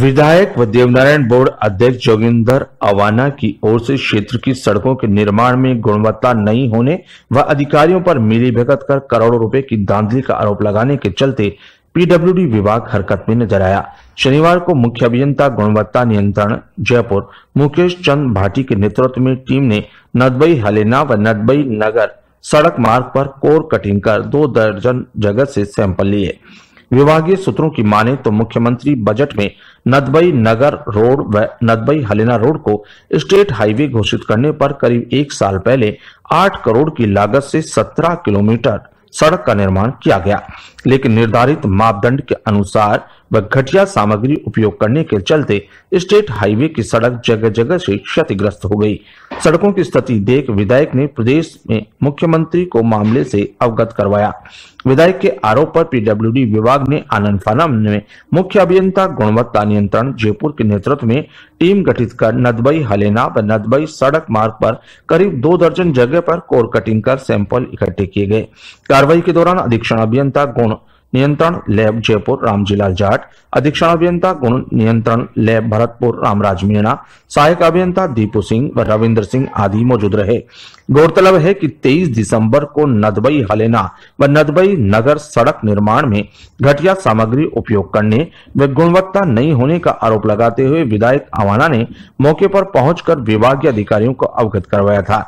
विधायक व देवनारायण बोर्ड अध्यक्ष जोगिंदर अवाना की ओर से क्षेत्र की सड़कों के निर्माण में गुणवत्ता नहीं होने व अधिकारियों पर मिलीभगत कर करोड़ों रुपए की धांधली का आरोप लगाने के चलते पीडब्ल्यूडी विभाग हरकत में नजर आया शनिवार को मुख्य अभियंता गुणवत्ता नियंत्रण जयपुर मुकेश चंद भाटी के नेतृत्व में टीम ने नदबई हलेना व नदबई नगर सड़क मार्ग पर कोर कटिंग कर दो दर्जन जगह से सैंपल लिए विभागीय सूत्रों की माने तो मुख्यमंत्री बजट में नदबई नगर रोड व नदबई हलिना रोड को स्टेट हाईवे घोषित करने पर करीब एक साल पहले आठ करोड़ की लागत से सत्रह किलोमीटर सड़क का निर्माण किया गया लेकिन निर्धारित मापदंड के अनुसार व घटिया सामग्री उपयोग करने के चलते स्टेट हाईवे की सड़क जगह जगह से क्षतिग्रस्त हो गई सड़कों की स्थिति देख विधायक ने प्रदेश में मुख्यमंत्री को मामले से अवगत करवाया विधायक के आरोप पर पीडब्ल्यूडी विभाग ने आनंद फानम में मुख्य अभियंता गुणवत्ता नियंत्रण जयपुर के नेतृत्व में टीम गठित कर नदबई हलेना व नदबई सड़क मार्ग पर करीब दो दर्जन जगह पर कोर कटिंग कर सैंपल इकट्ठे किए गए कार्रवाई के दौरान अधीक्षण अभियंता गुण नियंत्रण लैब जयपुर रामजीलाल जाट अधीक्षण अभियंता गुण नियंत्रण लैब भरतपुर रामराज मीणा सहायक अभियंता दीपू सिंह व रविंद्र सिंह आदि मौजूद रहे गौरतलब है कि 23 दिसंबर को नदबई हलेना व नदबई नगर सड़क निर्माण में घटिया सामग्री उपयोग करने व गुणवत्ता नहीं होने का आरोप लगाते हुए विधायक अवाना ने मौके पर पहुंचकर विभागीय अधिकारियों को अवगत करवाया था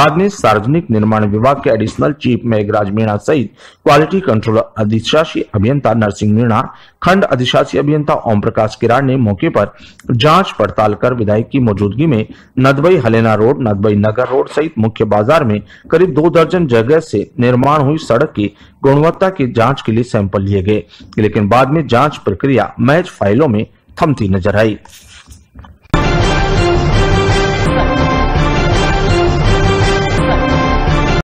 बाद में सार्वजनिक निर्माण विभाग के एडिशनल चीफ मेघराज मीणा सहित क्वालिटी कंट्रोलर अधीक्षक अधिशासी अभियंता नरसिंह मीणा खंड अधिशासी अभियंता ओम प्रकाश किरार ने मौके पर जांच पड़ताल कर विधायक की मौजूदगी में नदबई हलेना रोड नदबई नगर रोड सहित मुख्य बाजार में करीब दो दर्जन जगह से निर्माण हुई सड़क की गुणवत्ता की जांच के लिए सैंपल लिए गए लेकिन बाद में जांच प्रक्रिया मैच फाइलों में थमती नजर आई